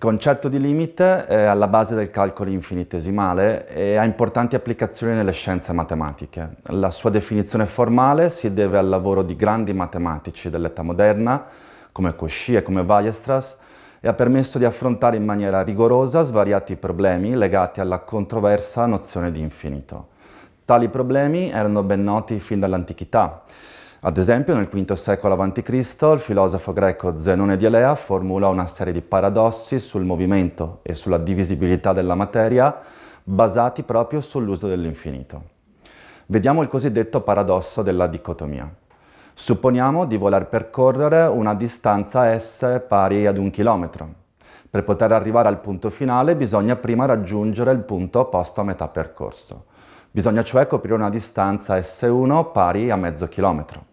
concetto di limite è alla base del calcolo infinitesimale e ha importanti applicazioni nelle scienze matematiche. La sua definizione formale si deve al lavoro di grandi matematici dell'età moderna, come Cauchy e come Weierstrass, e ha permesso di affrontare in maniera rigorosa svariati problemi legati alla controversa nozione di infinito. Tali problemi erano ben noti fin dall'antichità ad esempio nel V secolo a.C. il filosofo greco Zenone di Elea formula una serie di paradossi sul movimento e sulla divisibilità della materia basati proprio sull'uso dell'infinito. Vediamo il cosiddetto paradosso della dicotomia. Supponiamo di voler percorrere una distanza S pari ad un chilometro. Per poter arrivare al punto finale bisogna prima raggiungere il punto opposto a metà percorso. Bisogna cioè coprire una distanza S1 pari a mezzo chilometro.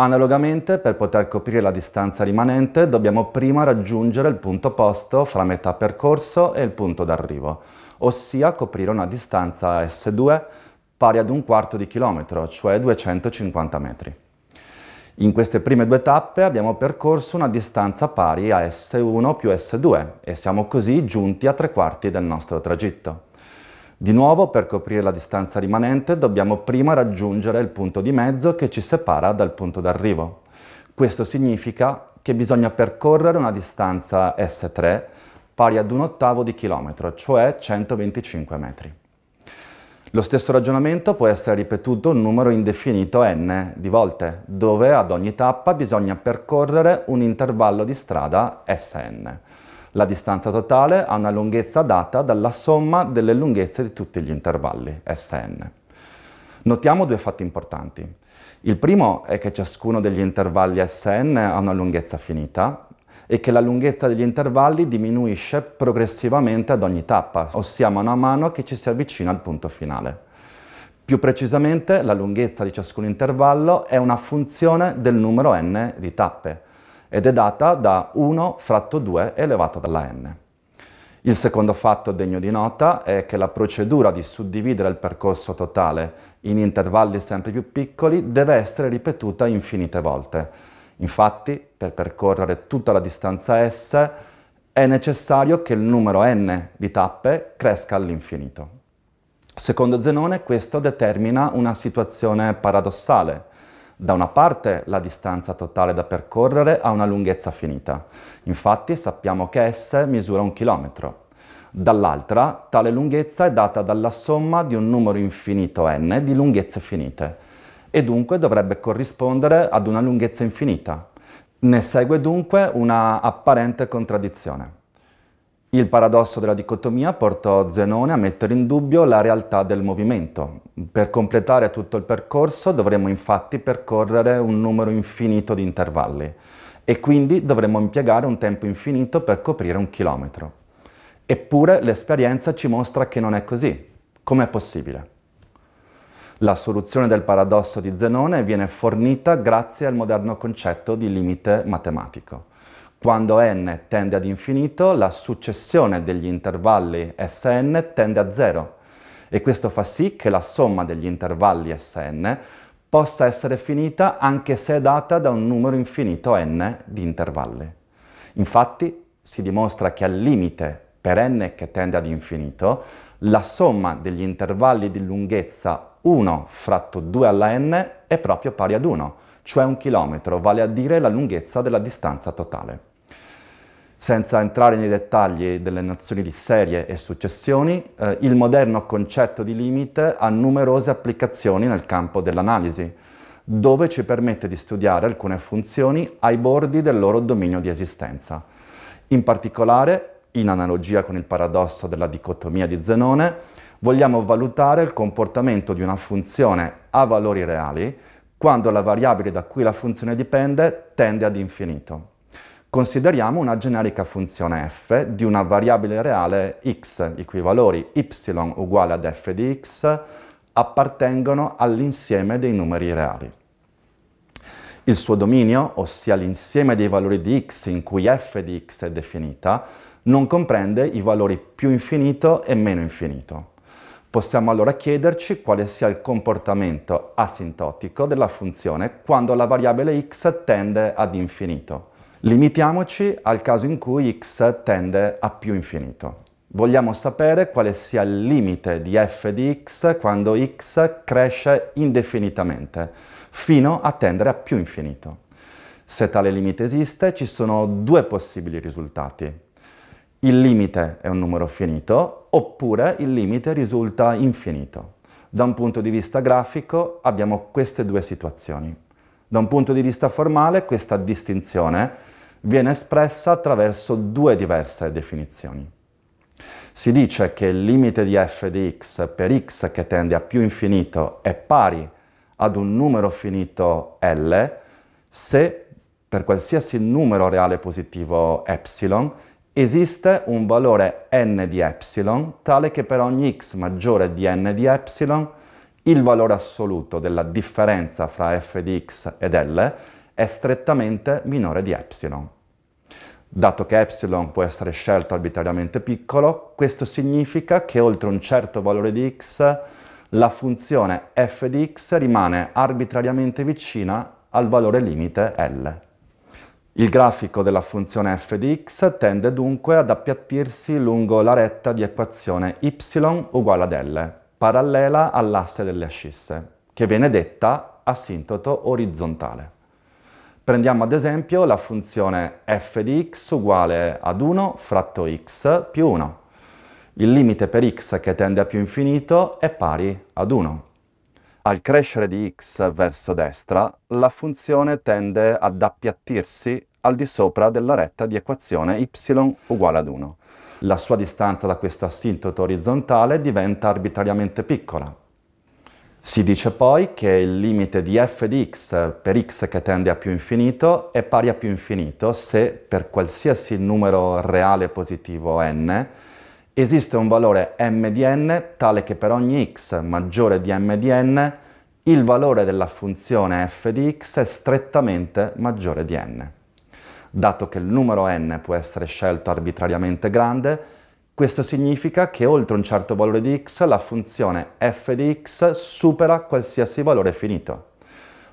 Analogamente, per poter coprire la distanza rimanente, dobbiamo prima raggiungere il punto posto fra metà percorso e il punto d'arrivo, ossia coprire una distanza S2 pari ad un quarto di chilometro, cioè 250 metri. In queste prime due tappe abbiamo percorso una distanza pari a S1 più S2 e siamo così giunti a tre quarti del nostro tragitto. Di nuovo, per coprire la distanza rimanente, dobbiamo prima raggiungere il punto di mezzo che ci separa dal punto d'arrivo. Questo significa che bisogna percorrere una distanza S3 pari ad un ottavo di chilometro, cioè 125 metri. Lo stesso ragionamento può essere ripetuto un numero indefinito n di volte, dove ad ogni tappa bisogna percorrere un intervallo di strada sn. La distanza totale ha una lunghezza data dalla somma delle lunghezze di tutti gli intervalli, Sn. Notiamo due fatti importanti. Il primo è che ciascuno degli intervalli Sn ha una lunghezza finita e che la lunghezza degli intervalli diminuisce progressivamente ad ogni tappa, ossia mano a mano che ci si avvicina al punto finale. Più precisamente, la lunghezza di ciascun intervallo è una funzione del numero n di tappe, ed è data da 1 fratto 2 elevata alla n. Il secondo fatto degno di nota è che la procedura di suddividere il percorso totale in intervalli sempre più piccoli deve essere ripetuta infinite volte. Infatti, per percorrere tutta la distanza S, è necessario che il numero n di tappe cresca all'infinito. Secondo Zenone questo determina una situazione paradossale, da una parte la distanza totale da percorrere ha una lunghezza finita, infatti sappiamo che S misura un chilometro. Dall'altra, tale lunghezza è data dalla somma di un numero infinito n di lunghezze finite e dunque dovrebbe corrispondere ad una lunghezza infinita. Ne segue dunque una apparente contraddizione. Il paradosso della dicotomia portò Zenone a mettere in dubbio la realtà del movimento. Per completare tutto il percorso dovremmo infatti percorrere un numero infinito di intervalli e quindi dovremmo impiegare un tempo infinito per coprire un chilometro. Eppure l'esperienza ci mostra che non è così. Com'è possibile? La soluzione del paradosso di Zenone viene fornita grazie al moderno concetto di limite matematico. Quando n tende ad infinito, la successione degli intervalli Sn tende a 0 e questo fa sì che la somma degli intervalli Sn possa essere finita anche se è data da un numero infinito n di intervalli. Infatti si dimostra che al limite per n che tende ad infinito, la somma degli intervalli di lunghezza 1 fratto 2 alla n è proprio pari ad 1, cioè un chilometro, vale a dire la lunghezza della distanza totale. Senza entrare nei dettagli delle nozioni di serie e successioni, eh, il moderno concetto di limite ha numerose applicazioni nel campo dell'analisi, dove ci permette di studiare alcune funzioni ai bordi del loro dominio di esistenza. In particolare, in analogia con il paradosso della dicotomia di Zenone, vogliamo valutare il comportamento di una funzione a valori reali quando la variabile da cui la funzione dipende tende ad infinito. Consideriamo una generica funzione f di una variabile reale x, i cui valori y uguale ad f di x appartengono all'insieme dei numeri reali. Il suo dominio, ossia l'insieme dei valori di x in cui f di x è definita, non comprende i valori più infinito e meno infinito. Possiamo allora chiederci quale sia il comportamento asintotico della funzione quando la variabile x tende ad infinito. Limitiamoci al caso in cui x tende a più infinito. Vogliamo sapere quale sia il limite di f di x quando x cresce indefinitamente, fino a tendere a più infinito. Se tale limite esiste, ci sono due possibili risultati. Il limite è un numero finito, oppure il limite risulta infinito. Da un punto di vista grafico abbiamo queste due situazioni. Da un punto di vista formale questa distinzione viene espressa attraverso due diverse definizioni. Si dice che il limite di f di x per x che tende a più infinito è pari ad un numero finito L se per qualsiasi numero reale positivo epsilon esiste un valore n di epsilon tale che per ogni x maggiore di n di epsilon il valore assoluto della differenza fra f di x ed L è strettamente minore di epsilon. Dato che epsilon può essere scelto arbitrariamente piccolo, questo significa che oltre un certo valore di x la funzione f di x rimane arbitrariamente vicina al valore limite L. Il grafico della funzione f di x tende dunque ad appiattirsi lungo la retta di equazione y uguale ad L, parallela all'asse delle ascisse, che viene detta asintoto orizzontale. Prendiamo ad esempio la funzione f di x uguale ad 1 fratto x più 1. Il limite per x che tende a più infinito è pari ad 1. Al crescere di x verso destra, la funzione tende ad appiattirsi al di sopra della retta di equazione y uguale ad 1. La sua distanza da questo assintoto orizzontale diventa arbitrariamente piccola, si dice poi che il limite di f di x per x che tende a più infinito è pari a più infinito se per qualsiasi numero reale positivo n esiste un valore m di n tale che per ogni x maggiore di m di n il valore della funzione f di x è strettamente maggiore di n. Dato che il numero n può essere scelto arbitrariamente grande, questo significa che oltre un certo valore di x la funzione f di x supera qualsiasi valore finito.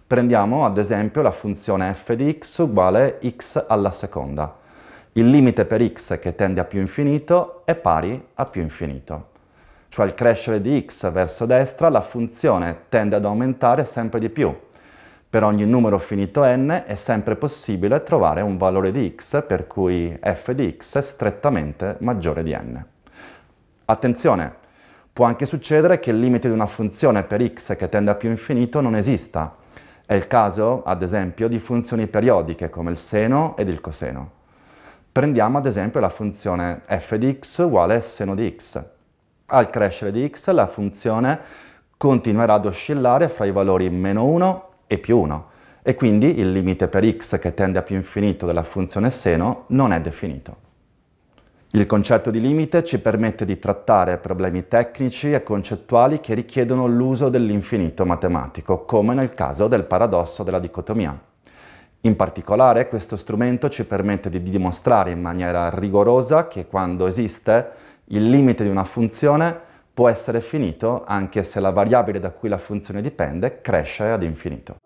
Prendiamo ad esempio la funzione f di x uguale x alla seconda. Il limite per x che tende a più infinito è pari a più infinito. Cioè al crescere di x verso destra la funzione tende ad aumentare sempre di più, per ogni numero finito n è sempre possibile trovare un valore di x per cui f di x è strettamente maggiore di n. Attenzione! Può anche succedere che il limite di una funzione per x che tende a più infinito non esista. È il caso, ad esempio, di funzioni periodiche come il seno ed il coseno. Prendiamo ad esempio la funzione f di x uguale seno di x. Al crescere di x la funzione continuerà ad oscillare fra i valori meno 1 e più 1 e quindi il limite per x che tende a più infinito della funzione seno non è definito. Il concetto di limite ci permette di trattare problemi tecnici e concettuali che richiedono l'uso dell'infinito matematico, come nel caso del paradosso della dicotomia. In particolare questo strumento ci permette di dimostrare in maniera rigorosa che quando esiste il limite di una funzione può essere finito anche se la variabile da cui la funzione dipende cresce ad infinito.